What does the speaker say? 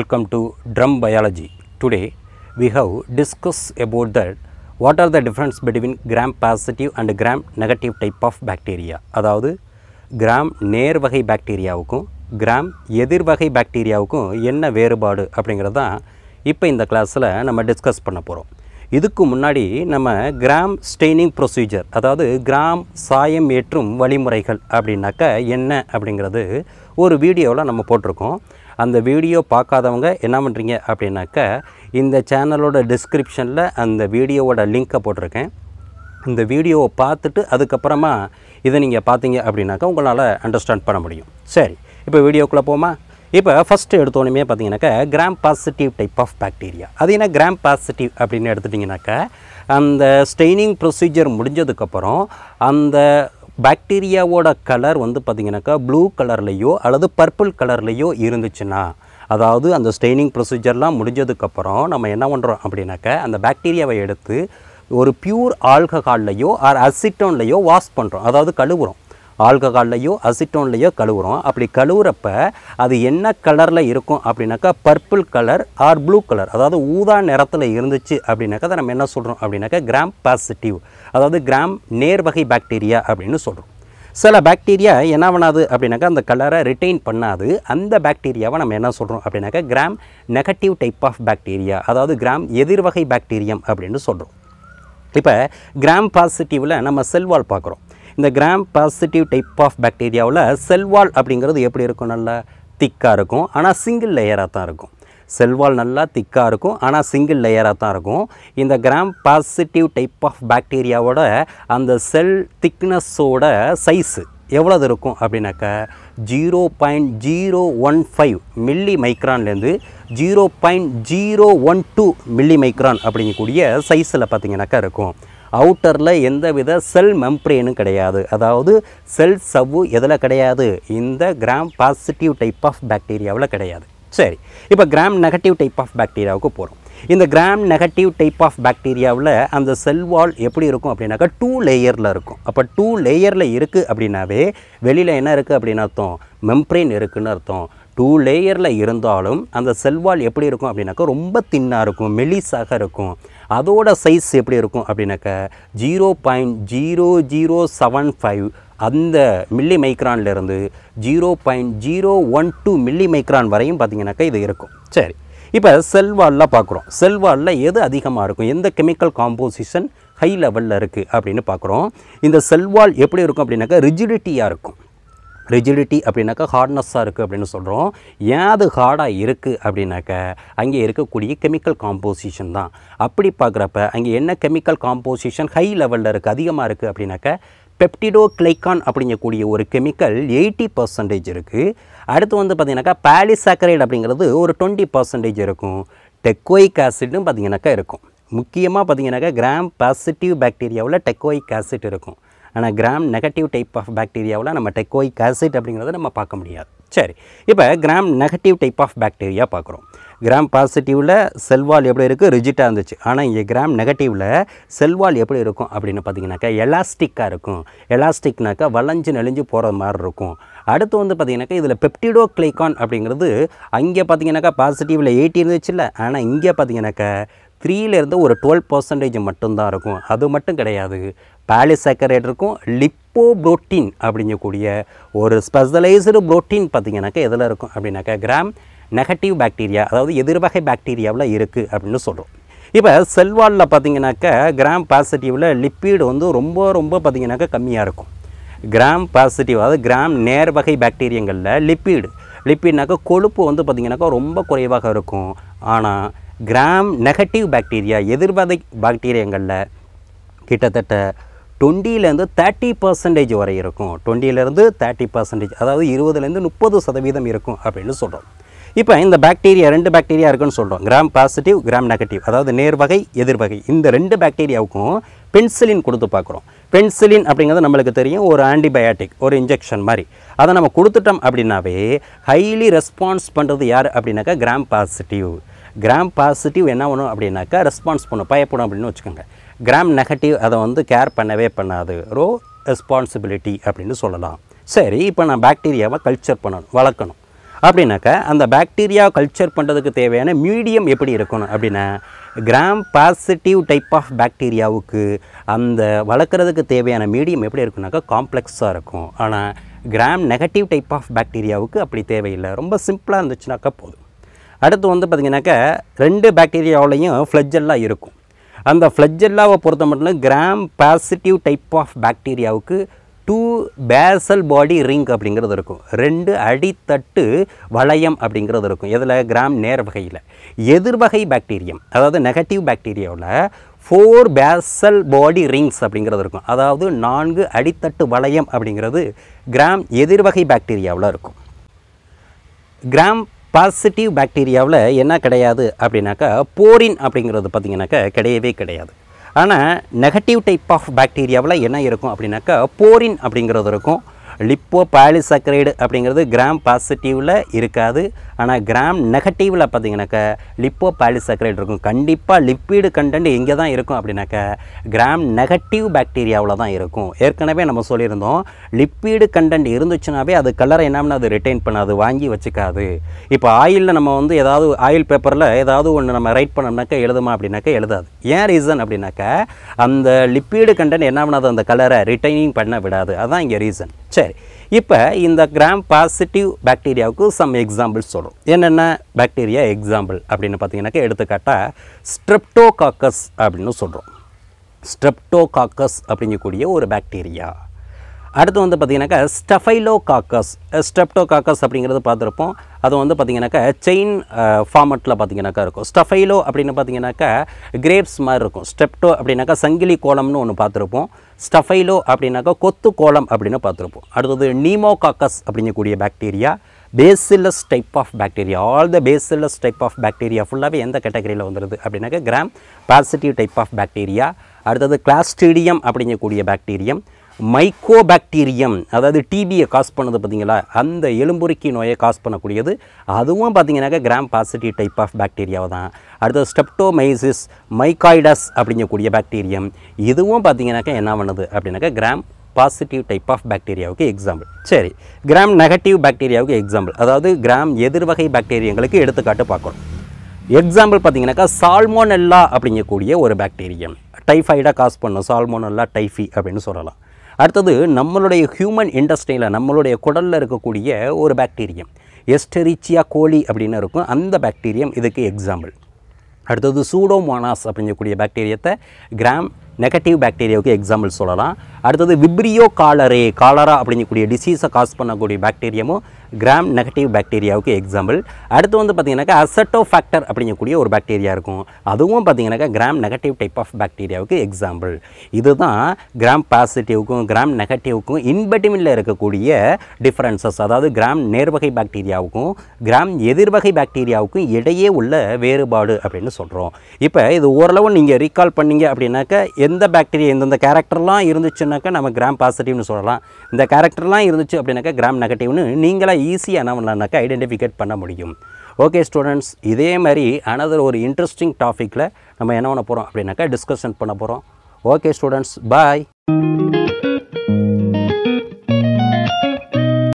welcome to drum biology. Today we have discuss about that what are the difference between gram positive and gram negative type of bacteria அதாவது gram நேர் வகை பாக்டீரியாவுக்கும் gram எதிர் வகை பாக்டீரியாவுக்கும் என்ன வேறுபாடு அப்படிங்கிறது தான் இப்போ இந்த கிளாஸில் நம்ம டிஸ்கஸ் பண்ண போகிறோம் இதுக்கு முன்னாடி நம்ம கிராம் ஸ்டெய்னிங் ப்ரொசீஜர் அதாவது கிராம் சாயம் ஏற்றும் வழிமுறைகள் அப்படின்னாக்கா என்ன அப்படிங்கிறது ஒரு வீடியோவில் நம்ம போட்டிருக்கோம் அந்த வீடியோ பார்க்காதவங்க என்ன பண்ணுறீங்க அப்படின்னாக்க இந்த சேனலோட டிஸ்கிரிப்ஷனில் அந்த வீடியோவோட லிங்க்கை போட்டிருக்கேன் இந்த வீடியோவை பார்த்துட்டு அதுக்கப்புறமா இதை நீங்கள் பார்த்தீங்க அப்படின்னாக்கா உங்களால் அண்டர்ஸ்டாண்ட் பண்ண முடியும் சரி இப்போ வீடியோக்குள்ளே போமா இப்போ ஃபஸ்ட்டு எடுத்தோன்னே பார்த்தீங்கன்னாக்கா gram positive type of bacteria அது என்ன கிராம் பாசிட்டிவ் அப்படின்னு எடுத்துட்டிங்கனாக்கா அந்த ஸ்டெய்னிங் ப்ரொசீஜர் முடிஞ்சதுக்கப்புறம் அந்த பாக்டீரியாவோட கலர் வந்து பார்த்திங்கனாக்கா ப்ளூ கலர்லேயோ அல்லது பர்பிள் கலர்லேயோ இருந்துச்சுன்னா அதாவது அந்த ஸ்டெய்னிங் ப்ரொசீஜர்லாம் முடிஞ்சதுக்கப்புறம் நம்ம என்ன பண்ணுறோம் அப்படின்னாக்கா அந்த பாக்டீரியாவை எடுத்து ஒரு பியூர் ஆல்கஹால்லையோ ஆர் அசிட்டோன்லையோ வாஷ் பண்ணுறோம் அதாவது கழுவுறோம் ஆல்கஹால்லையோ அசிட்டோன்லையோ கழுவுறோம் அப்படி கழுவுறப்ப அது என்ன கலரில் இருக்கும் அப்படின்னாக்கா purple colour or blue colour அதாவது ஊதா நிறத்தில் இருந்துச்சு அப்படின்னாக்கா அதை நம்ம என்ன சொல்கிறோம் அப்படின்னாக்கா கிராம் பாசிட்டிவ் அதாவது கிராம் நேர்வகை பாக்டீரியா அப்படின்னு சொல்கிறோம் சில பாக்டீரியா என்ன பண்ணாது அப்படின்னாக்கா அந்த கலரை ரிட்டைன் பண்ணாது அந்த பாக்டீரியாவை நம்ம என்ன சொல்கிறோம் அப்படின்னாக்கா gram negative type of bacteria அதாவது கிராம் எதிர்வகை பாக்டீரியம் அப்படின்னு சொல்கிறோம் இப்போ கிராம் பாசிட்டிவில் நம்ம செல்வால் பார்க்குறோம் இந்த கிராம் பாசிட்டிவ் டைப் ஆஃப் பாக்டீரியாவில் செல்வால் அப்படிங்கிறது எப்படி இருக்கும் நல்லா திக்காக இருக்கும் ஆனால் சிங்கிள் லேயராக தான் இருக்கும் செல்வால் நல்லா திக்காக இருக்கும் ஆனால் சிங்கிள் லேயராக தான் இருக்கும் இந்த கிராம் பாசிட்டிவ் டைப் ஆஃப் பாக்டீரியாவோட அந்த செல் திக்னஸோட சைஸு எவ்வளோது இருக்கும் அப்படின்னாக்கா zero point zero one five milli மைக்ரான்லேருந்து zero point zero one two milli micron அப்படிங்கக்கூடிய சைஸில் பார்த்திங்கனாக்கா இருக்கும் அவுட்டரில் எந்தவித செல் மெம்ப்ரேனும் கிடையாது அதாவது செல் சவ்வு எதில் கிடையாது இந்த கிராம் பாசிட்டிவ் டைப் ஆஃப் பாக்டீரியாவில் கிடையாது சரி இப்போ கிராம் நெகட்டிவ் டைப் ஆஃப் பாக்டீரியாவுக்கு போகிறோம் இந்த கிராம் நெகட்டிவ் டைப் ஆஃப் பாக்டீரியாவில் அந்த செல் வால் எப்படி இருக்கும் அப்படின்னாக்கா டூ லேயரில் இருக்கும் அப்போ டூ லேயரில் இருக்குது அப்படின்னாவே வெளியில் என்ன இருக்குது அப்படின்னு அர்த்தம் மெம்ப்ரெயின் இருக்குதுன்னு அர்த்தம் டூ லேயரில் இருந்தாலும் அந்த செல்வால் எப்படி இருக்கும் அப்படின்னாக்கா ரொம்ப தின்னாக இருக்கும் மெலிசாக இருக்கும் அதோட சைஸ் எப்படி இருக்கும் அப்படின்னாக்கா zero point zero zero seven five அந்த மில்லி மைக்ரான்லேருந்து zero point zero one two milli micron வரையும் பார்த்திங்கனாக்கா இது இருக்கும் சரி இப்போ செல்வாலில் பார்க்குறோம் செல்வாலில் எது அதிகமாக இருக்கும் எந்த கெமிக்கல் காம்போசிஷன் ஹை லெவலில் இருக்குது அப்படின்னு பார்க்குறோம் இந்த செல்வால் எப்படி இருக்கும் அப்படின்னாக்கா ரிஜிடிட்டியாக இருக்கும் ரிஜிடிட்டி அப்படின்னாக்கா ஹார்ட்னஸ்ஸாக இருக்குது அப்படின்னு சொல்கிறோம் ஏன் அது ஹார்டாக இருக்குது அப்படின்னாக்கா அங்கே இருக்கக்கூடிய கெமிக்கல் காம்போசிஷன் தான் அப்படி பார்க்குறப்ப அங்கே என்ன கெமிக்கல் காம்போசிஷன் ஹை லெவலில் இருக்குது அதிகமாக இருக்குது அப்படின்னாக்க பெப்டிடோ கிளைக்கான் அப்படிங்கக்கூடிய ஒரு கெமிக்கல் எயிட்டி பர்சன்டேஜ் இருக்குது அடுத்து வந்து பார்த்திங்கனாக்கா பாலிசாக்கரைடு அப்படிங்கிறது ஒரு டுவெண்ட்டி பர்சன்டேஜ் இருக்கும் டெக்கோயிக் ஆசிட்னு பார்த்திங்கனாக்கா இருக்கும் முக்கியமாக பார்த்திங்கனாக்கா கிராம் பாசிட்டிவ் பாக்டீரியாவில் டெக்கோயிக் ஆசிட் இருக்கும் ஆனால் கிராம் நெகட்டிவ் டைப் ஆஃப் பாக்டீரியாவில் நம்ம டெக்கோயிக் ஆசிட் அப்படிங்கிறத நம்ம பார்க்க முடியாது சரி இப்போ gram negative type of bacteria பார்க்குறோம் கிராம் பாசிட்டிவில் செல்வால் எப்படி இருக்குது ரிஜிட்டாக இருந்துச்சு ஆனால் இங்கே கிராம் நெகட்டிவில் செல்வால் எப்படி இருக்கும் அப்படின்னு பார்த்தீங்கன்னாக்கா எலாஸ்டிக்காக இருக்கும் எலாஸ்டிக்னாக்கா வளைஞ்சு நெளிஞ்சு போகிற மாதிரி இருக்கும் அடுத்து வந்து பார்த்திங்கனாக்கா இதில் பெப்டிடோ கிளைகான் அப்படிங்கிறது அங்கே பார்த்தீங்கன்னாக்கா பாசிட்டிவில் எயிட்டி இருந்துச்சுல்ல ஆனால் இங்கே பார்த்தீங்கன்னாக்கா த்ரீலேருந்து ஒரு டுவெல் பர்சன்டேஜ் மட்டும்தான் இருக்கும் அது மட்டும் கிடையாது பாலிசக்கரேட் இருக்கும் லிப்போ புரோட்டீன் அப்படிங்கக்கூடிய ஒரு ஸ்பெஷலைஸ்டு புரோட்டீன் பார்த்திங்கனாக்கா எதில் இருக்கும் அப்படின்னாக்கா கிராம் நெகட்டிவ் பாக்டீரியா அதாவது எதிர்வகை பாக்டீரியாவில் இருக்குது அப்படின்னு சொல்கிறோம் இப்போ செல்வாலில் பார்த்தீங்கன்னாக்கா கிராம் பாசிட்டிவில் லிப்பிடு வந்து ரொம்ப ரொம்ப பார்த்திங்கனாக்கா கம்மியாக இருக்கும் கிராம் பாசிட்டிவ் அதாவது கிராம் நேர் வகை பாக்டீரியங்களில் லிப்பிடு லிப்பிட்னாக்கா கொழுப்பு வந்து பார்த்திங்கனாக்கா ரொம்ப குறைவாக இருக்கும் ஆனால் கிராம் நெகட்டிவ் பாக்டீரியா எதிர்வதை பாக்டீரியங்களில் கிட்டத்தட்ட டுவெண்ட்டிலேருந்து தேர்ட்டி பர்சன்டேஜ் வரை இருக்கும் டுவெண்ட்டிலேருந்து தேர்ட்டி பர்சன்டேஜ் அதாவது இருபதுலேருந்து முப்பது சதவீதம் இருக்கும் அப்படின்னு சொல்கிறோம் இப்போ இந்த பாக்டீரியா ரெண்டு பாக்டீரியா இருக்குன்னு சொல்கிறோம் கிராம் பாசிட்டிவ் கிராம் நெகட்டிவ் அதாவது நேர்வகை எதிர்வகை இந்த ரெண்டு பாக்டீரியாவுக்கும் பென்சிலின் கொடுத்து பார்க்குறோம் பென்சிலின் அப்படிங்கிறது நம்மளுக்கு தெரியும் ஒரு ஆன்டிபயாட்டிக் ஒரு இன்ஜெக்ஷன் மாதிரி அதை நம்ம கொடுத்துட்டோம் அப்படின்னாவே ஹைலி ரெஸ்பான்ஸ் பண்ணுறது யார் அப்படின்னாக்கா கிராம் பாசிட்டிவ் கிராம் பாசிட்டிவ் என்ன பண்ணும் அப்படின்னாக்கா ரெஸ்பான்ஸ் பண்ணும் பயப்படும் அப்படின்னு வச்சுக்கோங்க கிராம் நெகட்டிவ் அதை வந்து கேர் பண்ணவே பண்ணாது ரோ ரெஸ்பான்சிபிலிட்டி அப்படின்னு சொல்லலாம் சரி இப்போ நான் பாக்டீரியாவை கல்ச்சர் பண்ணணும் வளர்க்கணும் அப்படின்னாக்கா அந்த பாக்டீரியா கல்ச்சர் பண்ணுறதுக்கு தேவையான மீடியம் எப்படி இருக்கணும் அப்படின்னா கிராம் பாசிட்டிவ் டைப் ஆஃப் பாக்டீரியாவுக்கு அந்த வளர்க்குறதுக்கு தேவையான மீடியம் எப்படி இருக்குனாக்கா காம்ப்ளெக்ஸாக இருக்கும் ஆனால் கிராம் நெகட்டிவ் டைப் ஆஃப் பாக்டீரியாவுக்கு அப்படி தேவையில்லை ரொம்ப சிம்பிளாக இருந்துச்சுனாக்கா போதும் அடுத்து வந்து பார்த்திங்கனாக்கா ரெண்டு பாக்டீரியாவிலையும் ஃப்ளட்ஜெல்லாம் இருக்கும் அந்த ஃப்ளட்ஜெல்லாவை பொறுத்த மட்டும் கிராம் பாசிட்டிவ் டைப் ஆஃப் பாக்டீரியாவுக்கு டூ பேசல் பாடி ரிங் அப்படிங்கிறது இருக்கும் ரெண்டு அடித்தட்டு வளையம் அப்படிங்கிறது இருக்கும் எதில் கிராம் நேர் வகையில் எதிர்வகை பாக்டீரியம் அதாவது நெகட்டிவ் பாக்டீரியாவில் ஃபோர் பேசல் பாடி ரிங்ஸ் அப்படிங்கிறது இருக்கும் அதாவது நான்கு அடித்தட்டு வளையம் அப்படிங்கிறது கிராம் எதிர்வகை பாக்டீரியாவில் இருக்கும் கிராம் பாசிட்டிவ் பாக்டீரியாவில் என்ன கிடையாது அப்படின்னாக்கா போரின் அப்படிங்கிறது பார்த்திங்கனாக்கா கிடையவே கிடையாது ஆனால் நெகட்டிவ் டைப் ஆஃப் பாக்டீரியாவில் என்ன இருக்கும் அப்படின்னாக்கா போரின் அப்படிங்கிறது இருக்கும் லிப்போ பாலிசக்கரைடு அப்படிங்கிறது கிராம் பாசிட்டிவில் இருக்காது ஆனால் கிராம் நெகட்டிவில் பார்த்தீங்கன்னாக்கா லிப்போ பாலிசக்கரைடு இருக்கும் கண்டிப்பாக லிப்பிடு கண்டென்ட் எங்கே தான் இருக்கும் அப்படின்னாக்கா கிராம் நெகட்டிவ் பாக்டீரியாவில் தான் இருக்கும் ஏற்கனவே நம்ம சொல்லியிருந்தோம் லிப்பிடு கண்டென்ட் இருந்துச்சுனாவே அது கலரை என்னம்னா அது ரிட்டைன் பண்ணாது வாங்கி வச்சுக்காது இப்போ ஆயிலில் நம்ம வந்து ஏதாவது ஆயில் பேப்பரில் ஏதாவது ஒன்று நம்ம ரைட் பண்ணோம்னாக்கா எழுதுமா அப்படின்னாக்கா எழுதாது ஏன் ரீசன் அப்படின்னாக்கா அந்த லிப்பிடு கண்டென்ட் என்ன பண்ணாது அந்த கலரை ரிட்டைனிங் பண்ண விடாது அதுதான் இங்கே ரீசன் சரி இப்போ இந்த கிராம் பாசிட்டிவ் பாக்டீரியாவுக்கு சம் எக்ஸாம்பிள்ஸ் சொல்கிறோம் என்னென்ன பாக்டீரியா எக்ஸாம்பிள் அப்படின்னு பார்த்தீங்கன்னாக்கா எடுத்துக்காட்டாக ஸ்ட்ரெப்டோகாக்கஸ் அப்படின்னு சொல்கிறோம் ஸ்ட்ரெப்டோகாக்கஸ் அப்படிங்கக்கூடிய ஒரு பாக்டீரியா அடுத்து வந்து பார்த்திங்கனாக்கா ஸ்டஃபைலோ காக்கஸ் ஸ்டெப்டோ காக்கஸ் அப்படிங்கிறது பார்த்துருப்போம் அது வந்து பார்த்திங்கனாக்கா செயின் ஃபார்மெட்டில் பார்த்திங்கனாக்கா இருக்கும் ஸ்டஃபைலோ அப்படின்னு பார்த்திங்கனாக்கா கிரேப்ஸ் மாதிரி இருக்கும் ஸ்டெப்டோ அப்படின்னாக்கா சங்கிலி கோலம்னு ஒன்று பார்த்துருப்போம் ஸ்டஃபைலோ அப்படின்னாக்கா கொத்து கோலம் அப்படின்னு பார்த்துருப்போம் அடுத்தது நீமோ காக்கஸ் அப்படிங்கக்கூடிய bacteria bacillus type of bacteria all the bacillus type of bacteria ஃபுல்லாகவே எந்த கேட்டகரியில் வந்துடுது அப்படின்னாக்கா gram positive type of bacteria அடுத்தது கிளாஸ்டீடியம் அப்படிங்கக்கூடிய பாக்டீரியம் மைக்கோபாக்டீரியம் அதாவது டிபியை காஸ் பண்ணது பார்த்தீங்களா அந்த எலும்புரிக்கி நோயை காஸ் பண்ணக்கூடியது அதுவும் பார்த்தீங்கன்னாக்கா கிராம் பாசிட்டிவ் டைப் ஆஃப் பாக்டீரியாவை தான் அடுத்தது ஸ்டெப்டோமைசிஸ் மைக்காய்டஸ் அப்படிங்கக்கூடிய பாக்டீரியம் இதுவும் பார்த்தீங்கன்னாக்கா என்ன பண்ணுது அப்படின்னாக்கா கிராம் பாசிட்டிவ் டைப் ஆஃப் பாக்டீரியாவுக்கு எக்ஸாம்பிள் சரி கிராம் நெகட்டிவ் பாக்டீரியாவுக்கு எக்ஸாம்பிள் அதாவது கிராம் எதிர்வகை பாக்டீரியங்களுக்கு எடுத்துக்காட்டு பார்க்கணும் எக்ஸாம்பிள் பார்த்தீங்கன்னாக்கா சால்மோனெல்லா அப்படிங்கக்கூடிய ஒரு பாக்டீரியம் டைஃபாய்டாக காஸ் பண்ணும் சால்மோனெல்லா டைஃபி அப்படின்னு சொல்லலாம் அடுத்தது நம்மளுடைய ஹியூமன் இண்டஸ்ட்ரியில் நம்மளுடைய குடலில் இருக்கக்கூடிய ஒரு பாக்டீரியம் எஸ்டெரிச்சியா கோழி அப்படின்னு இருக்கும் அந்த பாக்டீரியம் இதுக்கு எக்ஸாம்பிள் அடுத்தது சூடோமோனாஸ் அப்படிங்கக்கூடிய பாக்டீரியத்தை கிராம் நெகட்டிவ் பாக்டீரியாவுக்கு எக்ஸாம்பிள் சொல்லலாம் அடுத்தது விப்ரியோ காலரே காலரா அப்படிங்கக்கூடிய டிசீஸை காஸ் பண்ணக்கூடிய பாக்டீரியமும் கிராம் நெகட்டிவ் பாக்டீரியாவுக்கு எக்ஸாம்பிள் அடுத்து வந்து பார்த்தீங்கன்னாக்கா அசட்டோ ஃபேக்டர் அப்படிங்கக்கூடிய ஒரு பாக்டீரியா இருக்கும் அதுவும் பார்த்தீங்கன்னாக்கா கிராம் நெகட்டிவ் டைப் ஆஃப் பாக்டீரியாவுக்கு எக்ஸாம்பிள் இதுதான் கிராம் பாசிட்டிவுக்கும் கிராம் நெகட்டிவுக்கும் இன்பட்டிமில் இருக்கக்கூடிய டிஃப்ரென்சஸ் அதாவது கிராம் நேர்வகை பாக்டீரியாவுக்கும் கிராம் எதிர்வகை பாக்டீரியாவுக்கும் இடையே உள்ள வேறுபாடு அப்படின்னு சொல்கிறோம் இப்போ இது ஓரளவு நீங்கள் ரீகால் பண்ணிங்க அப்படின்னாக்கா எந்த பாக்டீரியா எந்தெந்த கேரக்டர்லாம் இருந்துச்சுனாக்கா நம்ம கிராம் பாசிட்டிவ்னு சொல்லலாம் இந்த கேரக்டர்லாம் இருந்துச்சு அப்படின்னாக்கா கிராம் நெகட்டிவ்னு நீங்களாக ஈஸியாக என்ன பண்ணலான்னாக்கா ஐடென்டிஃபிகேட் பண்ண முடியும் ஓகே ஸ்டூடெண்ட்ஸ் இதே மாதிரி அனதர் ஒரு இன்ட்ரெஸ்டிங் டாப்பிக்கில் நம்ம என்ன பண்ண போகிறோம் அப்படின்னாக்கா டிஸ்கஷன் பண்ண போகிறோம் ஓகே ஸ்டூடெண்ட்ஸ் பாய்